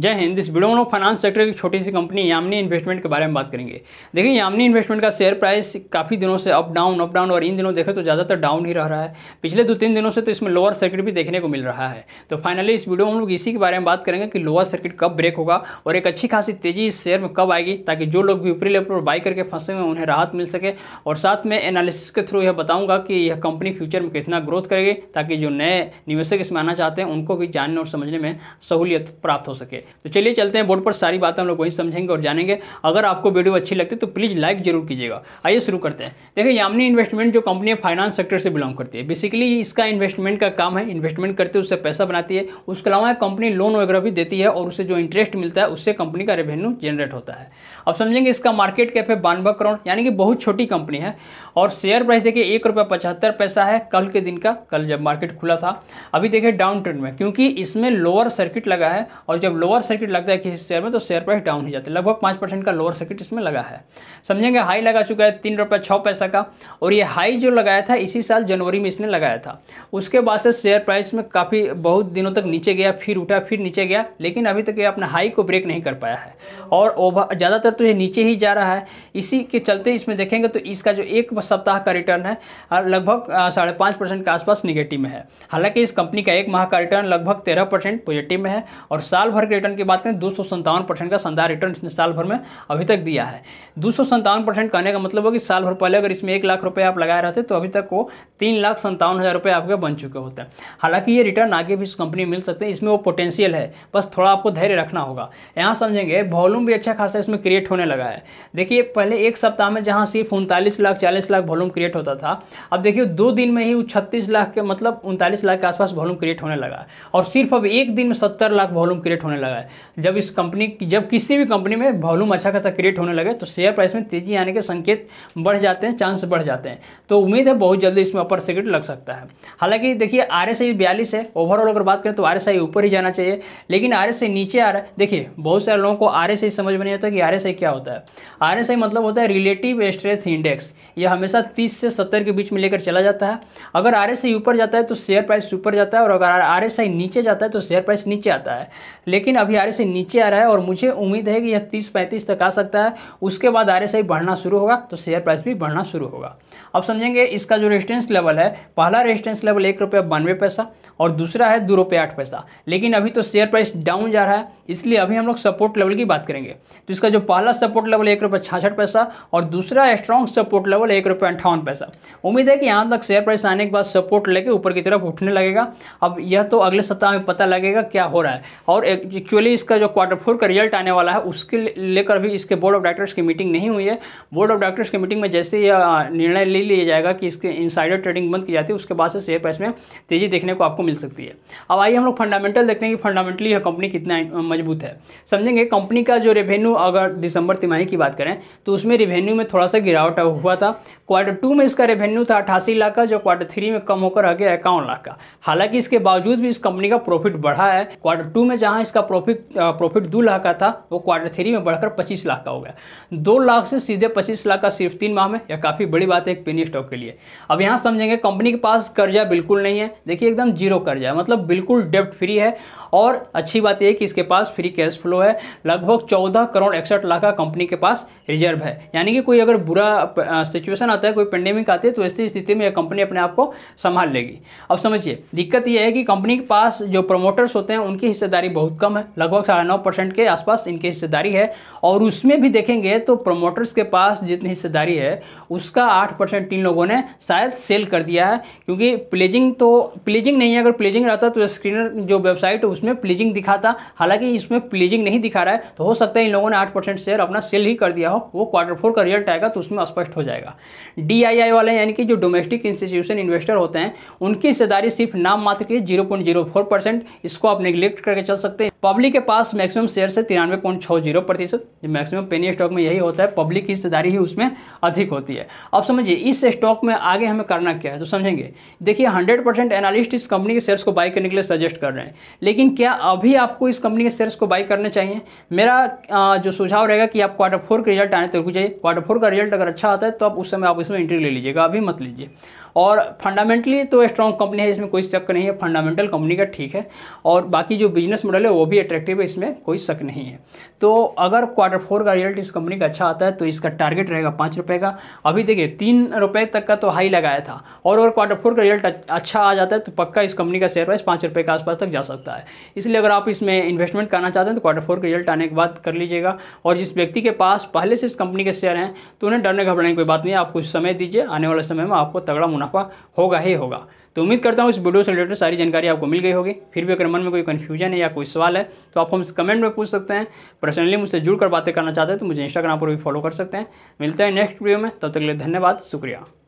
जय हिंद इस वीडियो में लोग फाइनेंस सेक्टर की छोटी सी कंपनी यामनी इन्वेस्टमेंट के बारे में बात करेंगे देखिए यामनी इन्वेस्टमेंट का शेयर प्राइस काफ़ी दिनों से अप डाउन अप डाउन और इन दिनों देखें तो ज़्यादातर डाउन ही रह रहा है पिछले दो तीन दिनों से तो इसमें लोअर सर्किट भी देखने को मिल रहा है तो फाइनली इस वीडियो में हम लोग इसी के बारे में बात करेंगे कि लोअर सर्किट कब ब्रेक होगा और एक अच्छी खासी तेज़ी इस शेयर में कब आएगी ताकि जो लोग भी ऊपरी लेवल पर बाई करके फंसे हुए उन्हें राहत मिल सके और साथ में एनालिसिस के थ्रू यह बताऊँगा कि यह कंपनी फ्यूचर में कितना ग्रोथ करेगी ताकि जो नए निवेशक इसमें आना चाहते हैं उनको भी जानने और समझने में सहूलियत प्राप्त हो सके तो चलिए चलते हैं बोर्ड पर सारी बात हम लोग वहीं समझेंगे और जानेंगे अगर आपको वीडियो अच्छी लगती है तो प्लीज़ लाइक जरूर कीजिएगा आइए शुरू करते हैं देखिए यामनी इन्वेस्टमेंट जो कंपनी है फाइनेंस सेक्टर से बिलोंग करती है बेसिकली इसका इन्वेस्टमेंट का काम है इन्वेस्टमेंट करते उससे पैसा बनाती है उसके अलावा कंपनी लोन वगैरह भी देती है और उससे जो इंटरेस्ट मिलता है उससे कंपनी का रेवेन्यू जनरेट होता है अब समझेंगे इसका मार्केट कैप है बानवे करोड़ यानी कि बहुत छोटी कंपनी है और शेयर प्राइस देखिए एक रुपये पचहत्तर पैसा है कल के दिन का कल जब मार्केट खुला था अभी देखिए डाउन ट्रेंड में क्योंकि इसमें लोअर सर्किट लगा है और जब लोअर लोअर सर्किट लगता है किसी शेयर में तो शेयर प्राइस डाउन ही जाता है लगभग पाँच परसेंट का लोअर सर्किट इसमें लगा है समझेंगे हाई लगा चुका है तीन रुपये छः पैसा का और ये हाई जो लगाया था इसी साल जनवरी में इसने लगाया था उसके बाद से शेयर प्राइस में काफ़ी बहुत दिनों तक नीचे गया फिर उठा फिर नीचे गया लेकिन अभी तक ये अपने हाई को ब्रेक नहीं कर पाया है और ज़्यादातर तो ये नीचे ही जा रहा है इसी के चलते इसमें देखेंगे तो इसका जो एक सप्ताह का रिटर्न है लगभग साढ़े के आसपास निगेटिव में है हालाँकि इस कंपनी का एक माह का रिटर्न लगभग तेरह पॉजिटिव में है और साल भर के रिटर्न की बात करें दो परसेंट का शानदार रिटर्न इसने साल भर में अभी तक दिया है दो परसेंट कहने का मतलब हो कि साल भर पहले अगर इसमें एक लाख रुपये आप लगाए रहते तो अभी तक वो तीन लाख संतावन हज़ार रुपये आपके बन चुके होते हैं हालांकि ये रिटर्न आगे भी इस कंपनी मिल सकते हैं इसमें वो पोटेंशियल है बस थोड़ा आपको धैर्य रखना होगा यहाँ समझेंगे वॉल्यूम भी अच्छा खासा इसमें क्रिएट होने लगा है देखिए पहले एक सप्ताह में जहाँ सिर्फ उनतालीस लाख चालीस लाख वॉल्यूम क्रिएट होता था अब देखिए दो दिन में ही वो छत्तीस लाख के मतलब उनतालीस लाख के आसपास वॉल्यूम क्रिएट होने लगा और सिर्फ अब एक दिन में सत्तर लाख वॉल्यूम क्रिएट होने लगा लगा है जब इस कंपनी जब किसी भी कंपनी में वॉल्यूम अच्छा खासा क्रिएट होने लगे तो शेयर प्राइस में तेजी आने के संकेत बढ़ जाते हैं चांस बढ़ जाते हैं तो उम्मीद है बहुत जल्दी इसमें अपर सर्किट लग सकता है हालांकि देखिए आर एस आई बयालीस है ओवरऑल अगर बात करें तो आर एस आई ऊपर ही जाना चाहिए लेकिन आर एस आई नीचे आ रहा है देखिए बहुत सारे लोगों को आर एस आई समझ में नहीं आता कि आर एस आई क्या होता है आर एस आई मतलब होता है रिलेटिव स्ट्रेस इंडेक्स यह हमेशा तीस से सत्तर के बीच में लेकर चला जाता है अगर आर एस आई ऊपर जाता है तो शेयर प्राइस ऊपर जाता है और अगर आर एस आई नीचे जाता है तो शेयर प्राइस नीचे आता है लेकिन अभी आर से नीचे आ रहा है और मुझे उम्मीद है कि यह तीस पैंतीस तक आ सकता है उसके बाद आर एस बढ़ना शुरू होगा तो शेयर प्राइस भी बढ़ना शुरू होगा अब समझेंगे इसका जो रेजिस्टेंस लेवल है पहला रेजिस्टेंस लेवल एक रुपया बानवे पैसा और दूसरा है दो रुपये आठ पैसा लेकिन अभी तो शेयर प्राइस डाउन जा रहा है इसलिए अभी हम लोग सपोर्ट लेवल की बात करेंगे तो इसका जो पहला सपोर्ट लेवल एक रुपये छाछठ पैसा और दूसरा स्ट्रॉन्ग सपोर्ट लेवल एक रुपये अंठावन पैसा उम्मीद है कि यहाँ तक शेयर प्राइस आने के बाद सपोर्ट लेके ऊपर की तरफ उठने लगेगा अब यह तो अगले सप्ताह में पता लगेगा क्या हो रहा है और एक एक्चुअली इसका जो क्वार्टर फोर का रिजल्ट आने वाला है उसके लेकर भी इसके बोर्ड ऑफ डायरेक्टर्स की मीटिंग नहीं हुई है बोर्ड ऑफ डायरेक्टर्स की मीटिंग में जैसे यह निर्णय ले लिया जाएगा कि इसके इनसाइडर ट्रेडिंग बंद की जाती है उसके बाद से शेयर प्राइस में तेज़ी देखने को आपको मिल सकती है अब आइए हम लोग फंडामेंटल देखते हैं कि फंडामेंटली यह कंपनी कितना मजबूत है समझेंगे कंपनी का जो रेवेन्यू अगर दिसंबर तिमाही की बात करें तो उसमें रेवेन्यू में थोड़ा सा गिरावट हुआ था क्वार्टर टू में इसका रेवेन्यू था अठासी लाख का जो क्वार्टर थ्री में कम होकर आ गया इक्यावन लाख का हालांकि इसके बावजूद भी इस कंपनी का प्रॉफिट बढ़ा है क्वार्टर टू में जहां इसका प्रॉफिट प्रॉफिट प्रॉफिट दो लाख का था वो क्वार्टर थ्री में बढ़कर पच्चीस लाख का हो गया दो लाख से सीधे पच्चीस लाख का सिर्फ तीन माह में यह काफ़ी बड़ी बात है एक पेनी स्टॉक के लिए अब यहाँ समझेंगे कंपनी के पास कर्जा बिल्कुल नहीं है देखिए एकदम जीरो कर्जा है मतलब बिल्कुल डेप्ट फ्री है और अच्छी बात यह कि इसके पास फ्री कैश फ्लो है लगभग चौदह करोड़ इकसठ लाख का कंपनी के पास रिजर्व है यानी कि कोई अगर बुरा सिचुएशन आता है कोई पेंडेमिक आती है तो ऐसी स्थिति में यह कंपनी अपने आप को संभाल लेगी अब समझिए दिक्कत यह है कि कंपनी के पास जो प्रमोटर्स होते हैं उनकी हिस्सेदारी बहुत कम है लगभग साढ़े नौ परसेंट के आसपास इनकी हिस्सेदारी है और उसमें भी देखेंगे तो प्रमोटर्स के पास जितनी हिस्सेदारी है उसका आठ परसेंट इन लोगों ने शायद सेल कर दिया है क्योंकि प्लेजिंग तो प्लेजिंग नहीं है अगर प्लेजिंग रहता तो स्क्रीनर जो वेबसाइट है उसमें प्लेजिंग दिखाता हालांकि इसमें प्लेजिंग नहीं दिखा रहा है तो हो सकता है इन लोगों ने आठ परसेंट शेयर अपना सेल ही कर दिया हो वो क्वार्टर फोर का रिजल्ट आएगा तो उसमें स्पष्ट हो जाएगा डी वाले यानी कि जो डोमेस्टिक इंस्टीट्यूशन इन्वेस्टर होते हैं उनकी हिस्सेदारी सिर्फ नाम मात्र की जीरो पॉइंट जीरो परसेंट इसको आप निगलेक्ट करके चल सकते हैं पब्लिक के पास मैक्सिमम शेयर है तिरानवे पॉइंट छः जीरो प्रतिशत मैक्सिमम पेनी स्टॉक में यही होता है पब्लिक की हिस्सेदारी ही उसमें अधिक होती है अब समझिए इस स्टॉक में आगे हमें करना क्या है तो समझेंगे देखिए हंड्रेड परसेंट एनालिस्ट इस कंपनी के शेयर्स को बाई करने के लिए सजेस्ट कर रहे हैं लेकिन क्या अभी आपको इस कंपनी के शेयर्स को बाई करने चाहिए मेरा जो सुझाव रहेगा कि आप क्वार्टर फोर के रिजल्ट आने तक चाहिए क्वार्टर फोर का रिजल्ट अगर अच्छा आता है तो आप उस समय आप इसमें एंट्री ले लीजिएगा अभी मत लीजिए और फंडामेंटली तो स्ट्रॉन्ग कंपनी है इसमें कोई शक नहीं है फंडामेंटल कंपनी का ठीक है और बाकी जो बिजनेस मॉडल है वो भी अट्रैक्टिव है इसमें कोई शक नहीं है तो अगर क्वार्टर फोर का रिजल्ट इस कंपनी का अच्छा आता है तो इसका टारगेट रहेगा पाँच रुपये का अभी देखिए तीन रुपये तक का तो हाई लगाया था और अगर क्वार्टर फोर का रिजल्ट अच्छा आ जाता है तो पक्का इस कंपनी का शेयर प्राइस पाँच रुपये के आसपास तक जा सकता है इसलिए अगर आप इसमें इन्वेस्टमेंट करना चाहते हैं तो क्वार्टर फोर का रिजल्ट आने के बाद कर लीजिएगा और जिस व्यक्ति के पास पहले से इस कंपनी के शेयर हैं तो उन्हें डरने घबराने की कोई बात नहीं है आप कुछ समय दीजिए आने वाले समय में आपको तगड़ा मुनाफा होगा ही होगा तो उम्मीद करता हूँ इस वीडियो से रिलेटेड सारी जानकारी आपको मिल गई होगी फिर भी अगर मन में कोई कन्फ्यूजन है या कोई सवाल है तो आप हमसे कमेंट में पूछ सकते हैं पर्सनली मुझसे जुड़कर बातें करना चाहते हैं तो मुझे इंस्टाग्राम पर भी फॉलो कर सकते हैं मिलते हैं नेक्स्ट वीडियो में तब तक के लिए धन्यवाद शुक्रिया